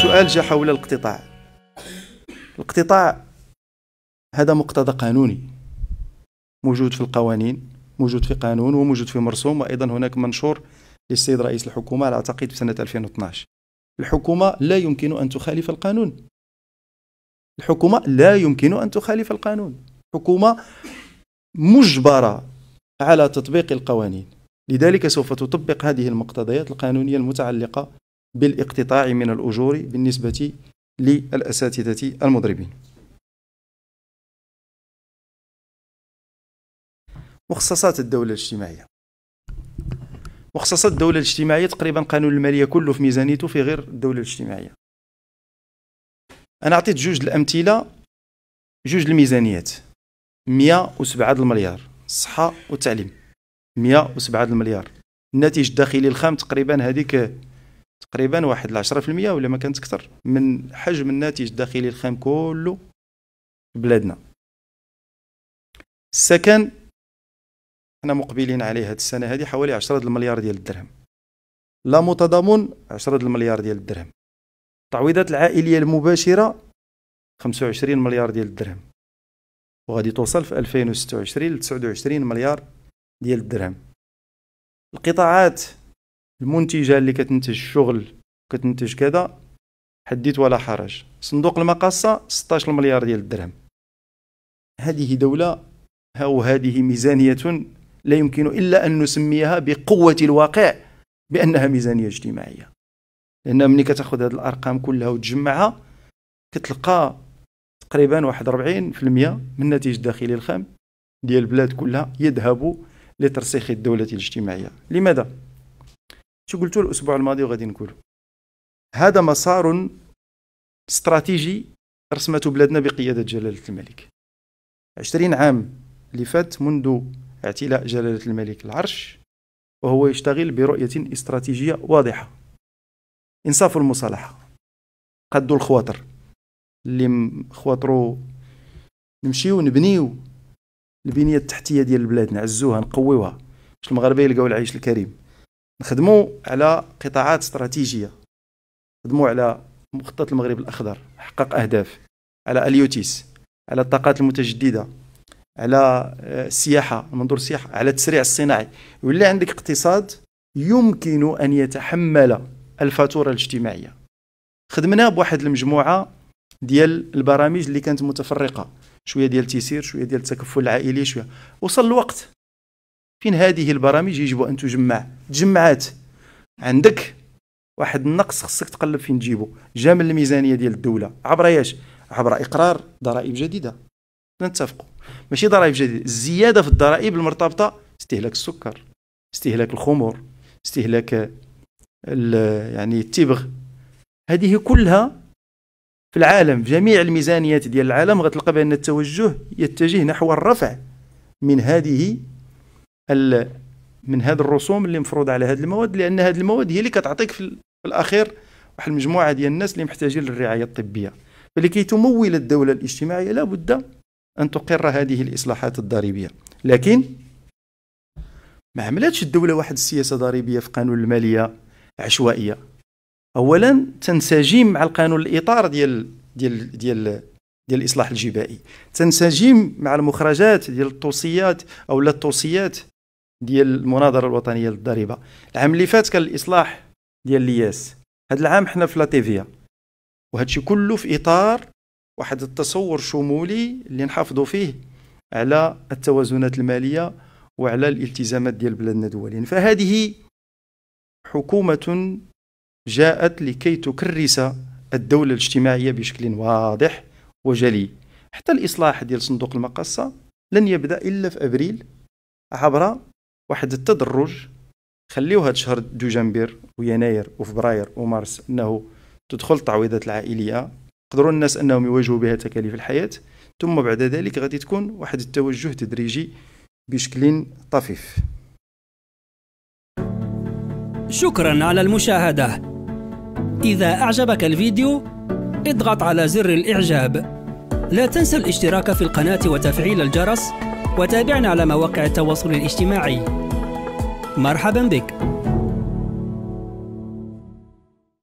السؤال جاء حول الاقتطاع الاقتطاع هذا مقتضى قانوني موجود في القوانين موجود في قانون وموجود في مرسوم وايضا هناك منشور للسيد رئيس الحكومه على اعتقد في سنه 2012 الحكومه لا يمكن ان تخالف القانون الحكومه لا يمكن ان تخالف القانون الحكومه مجبره على تطبيق القوانين لذلك سوف تطبق هذه المقتضيات القانونيه المتعلقه بالاقتطاع من الأجور بالنسبة للأساتذة المضربين مخصصات الدولة الاجتماعية مخصصات الدولة الاجتماعية تقريبا قانون المالية كله في ميزانيته في غير الدولة الاجتماعية أنا أعطيت جوج الأمثلة جوج الميزانيات 107 المليار الصحة والتعليم 107 المليار الناتج الداخلي الخام تقريبا هذيك تقريبا واحد العشرة في المية ولا ما كانت أكثر من حجم الناتج الداخلي الخام كله في بلادنا السكن حنا مقبلين عليه هاد السنة هادي حوالي عشرة المليار ديال الدرهم لا متضامن عشرة المليار ديال الدرهم التعويضات العائلية المباشرة خمسة وعشرين مليار ديال الدرهم وغادي توصل في ألفين ل وعشرين لتسعة مليار ديال الدرهم القطاعات المنتجه اللي كتنتج الشغل كتنتج كذا حديت ولا حرج صندوق المقاصه 16 مليار ديال الدرهم هذه دوله او هذه ميزانيه لا يمكن الا ان نسميها بقوه الواقع بانها ميزانيه اجتماعيه لان ملي كتاخذ هذه الارقام كلها وتجمعها كتلقى تقريبا واحد المية من الناتج الداخلي الخام ديال البلاد كلها يذهب لترسيخ الدوله الاجتماعيه لماذا شو قلتوا الاسبوع الماضي وغادي نقوله هذا مسار استراتيجي رسمته بلادنا بقياده جلاله الملك 20 عام اللي فات منذ اعتلاء جلاله الملك العرش وهو يشتغل برؤيه استراتيجيه واضحه انصاف المصالحه قد الخواطر اللي خواطرو نمشيو نبنيو البنيه التحتيه ديال بلادنا نعزوها نقويوها باش المغاربه يلقاو العيش الكريم نخدموا على قطاعات استراتيجيه نخدموا على مخطط المغرب الاخضر حقق اهداف على اليوتيس على الطاقات المتجدده على آه، السياحه منظور السياحه على التسريع الصناعي ولا عندك اقتصاد يمكن ان يتحمل الفاتوره الاجتماعيه خدمنا بواحد المجموعه ديال البرامج اللي كانت متفرقه شويه ديال التيسير شويه ديال التكفل العائلي شويه وصل الوقت فين هذه البرامج يجب أن تجمع تجمعات عندك واحد النقص خصك تقلب فين تجيبو جا من الميزانية ديال الدولة عبر ياش عبر إقرار ضرائب جديدة نتفقوا ماشي ضرائب جديدة الزيادة في الضرائب المرتبطة استهلاك السكر استهلاك الخمور استهلاك يعني التبغ هذه كلها في العالم في جميع الميزانيات ديال العالم غتلقى بان التوجه يتجه نحو الرفع من هذه من هذه الرسوم اللي مفروض على هذه المواد لان هذه المواد هي اللي كتعطيك في الاخير واحد المجموعه ديال الناس اللي محتاجين للرعايه الطبيه فلكي تمول الدوله الاجتماعيه لابد ان تقر هذه الاصلاحات الضريبيه لكن ما عملتش الدوله واحد السياسه ضريبيه في قانون الماليه عشوائيه اولا تنسجم مع القانون الاطار ديال ديال ديال ديال الاصلاح الجبائي تنسجم مع المخرجات ديال التوصيات او لا التوصيات ديال المناظره الوطنيه للضريبه العام اللي فات كان الاصلاح ديال الياس هذا العام حنا في لاتيفيا وهادشي كله في اطار واحد التصور شمولي اللي نحافظوا فيه على التوازنات الماليه وعلى الالتزامات ديال بلادنا دوليا فهذه حكومه جاءت لكي تكرس الدوله الاجتماعيه بشكل واضح وجلي حتى الاصلاح ديال صندوق المقاصه لن يبدا الا في ابريل عبر واحد التدرج خليوها هاد شهر دجنبر ويناير وفبراير ومارس انه تدخل التعويضات العائليه قدروا الناس انهم يواجهوا بها تكاليف الحياه ثم بعد ذلك غادي تكون واحد التوجه تدريجي بشكل طفيف شكرا على المشاهده اذا اعجبك الفيديو اضغط على زر الاعجاب لا تنسى الاشتراك في القناه وتفعيل الجرس وتابعنا على مواقع التواصل الاجتماعي مرحبا بك